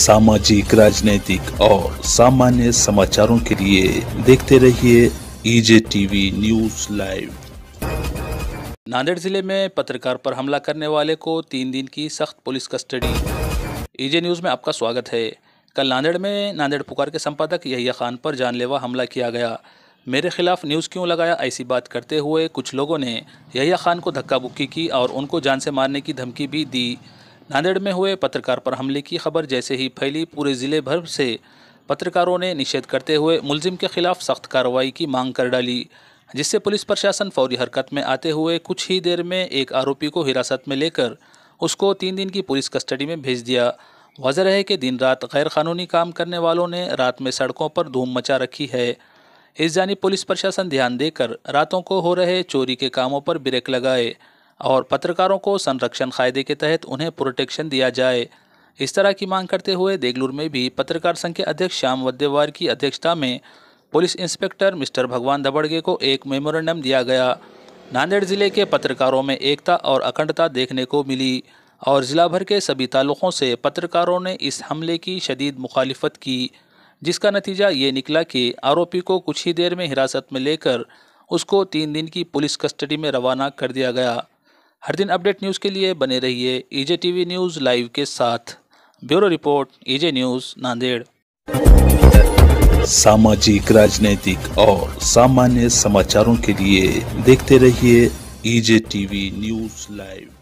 सामाजिक राजनीतिक और सामान्य समाचारों के लिए देखते रहिए E J TV news live Nanded जिले में पत्रकार पर हमला करने वाले को तीन दिन की सख्त police custody E J e news में आपका स्वागत है कल नांदेड़ में नांदेड़ पुकार के संपादक यहिया खान पर जानलेवा हमला किया गया मेरे खिलाफ न्यूज़ क्यों लगाया ऐसी बात करते हुए कुछ लोगों ने यहिया खान को धक्का बुक्की की और उनको जान से मारने की धमकी भी दी नांदेड़ में हुए पत्रकार पर हमले की खबर जैसे ही फैली पूरे ज़िले भर से पत्रकारों ने निषेध करते हुए मुलजिम के खिलाफ सख्त कार्रवाई की मांग कर डाली जिससे पुलिस प्रशासन फौरी हरकत में आते हुए कुछ ही देर में एक आरोपी को हिरासत में लेकर उसको तीन दिन की पुलिस कस्टडी में भेज दिया वजह है कि दिन रात गैर कानूनी काम करने वालों ने रात में सड़कों पर धूम मचा रखी है इस जानी पुलिस प्रशासन ध्यान देकर रातों को हो रहे चोरी के कामों पर ब्रेक लगाए और पत्रकारों को संरक्षण कायदे के तहत उन्हें प्रोटेक्शन दिया जाए इस तरह की मांग करते हुए देगलुर में भी पत्रकार संघ के अध्यक्ष श्याम वद्यवार की अध्यक्षता में पुलिस इंस्पेक्टर मिस्टर भगवान दबड़गे को एक मेमोरेंडम दिया गया नांदेड़ ज़िले के पत्रकारों में एकता और अखंडता देखने को मिली और ज़िला भर के सभी ताल्लुक़ों से पत्रकारों ने इस हमले की शदीद मुखालफत की जिसका नतीजा ये निकला कि आरोपी को कुछ ही देर में हिरासत में लेकर उसको तीन दिन की पुलिस कस्टडी में रवाना कर दिया गया हर दिन अपडेट न्यूज़ के लिए बने रहिए ईजे टीवी न्यूज़ लाइव के साथ bureau report E J e news Nanded सामाजिक राजनीतिक और सामान्य समाचारों के लिए देखते रहिए ईजे टीवी न्यूज़ लाइव